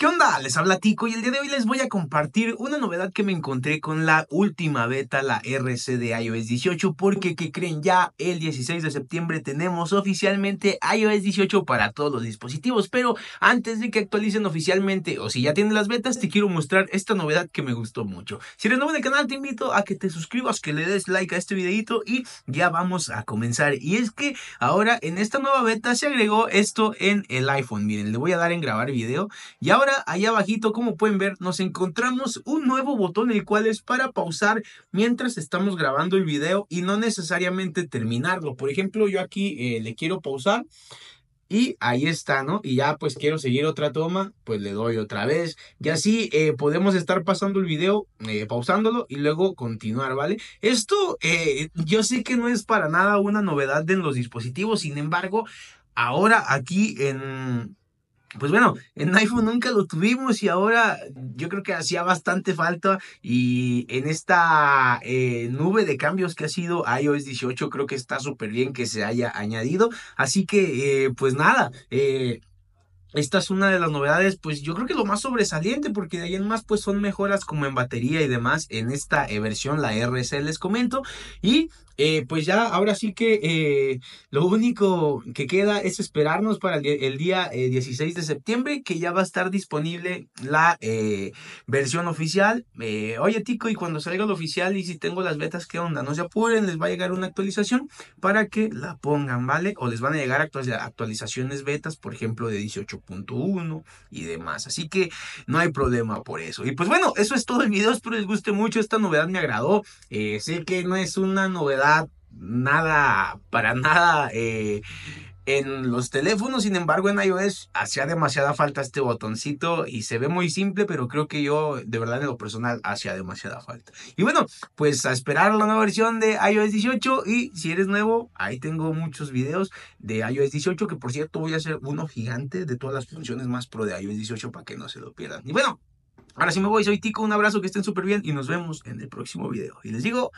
¿Qué onda? Les habla Tico y el día de hoy les voy a compartir una novedad que me encontré con la última beta, la RC de iOS 18, porque que creen ya el 16 de septiembre tenemos oficialmente iOS 18 para todos los dispositivos, pero antes de que actualicen oficialmente o si ya tienen las betas, te quiero mostrar esta novedad que me gustó mucho. Si eres nuevo en el canal, te invito a que te suscribas, que le des like a este videito y ya vamos a comenzar. Y es que ahora en esta nueva beta se agregó esto en el iPhone, miren, le voy a dar en grabar video y ahora Allá ahí abajito, como pueden ver, nos encontramos un nuevo botón el cual es para pausar mientras estamos grabando el video y no necesariamente terminarlo. Por ejemplo, yo aquí eh, le quiero pausar. Y ahí está, ¿no? Y ya pues quiero seguir otra toma, pues le doy otra vez. Y así eh, podemos estar pasando el video, eh, pausándolo y luego continuar, ¿vale? Esto yo sé que no es para nada una novedad en los dispositivos, sin embargo, ahora aquí en, pues bueno, en iPhone nunca lo tuvimos y ahora yo creo que hacía bastante falta y en esta eh, nube de cambios que ha sido iOS 18 creo que está súper bien que se haya añadido. Así que eh, pues nada, eh, esta es una de las novedades, pues yo creo que lo más sobresaliente, porque de ahí en más, pues son mejoras como en batería y demás en esta eh, versión, la RC, les comento. Y eh, pues ya, ahora sí que eh, lo único que queda es esperarnos para el, día 16 de septiembre, que ya va a estar disponible la versión oficial. Oye, Tico, y cuando salga la oficial y si tengo las betas, ¿qué onda? No se apuren, les va a llegar una actualización para que la pongan, ¿vale? O les van a llegar actualizaciones betas, por ejemplo, de 18 punto uno, y demás. Así que no hay problema por eso. Y pues bueno, eso es todo el video. Espero les guste mucho. Esta novedad me agradó. Eh, sé que no es una novedad nada, para nada. Eh, en los teléfonos, sin embargo, en iOS hacía demasiada falta este botoncito y se ve muy simple, pero creo que yo, de verdad, en lo personal, hacía demasiada falta. Y bueno, pues a esperar la nueva versión de iOS 18 y si eres nuevo, ahí tengo muchos videos de iOS 18, que por cierto voy a hacer uno gigante de todas las funciones más pro de iOS 18 para que no se lo pierdan. Y bueno, ahora sí me voy, soy Tico, un abrazo, que estén súper bien y nos vemos en el próximo video. Y les digo...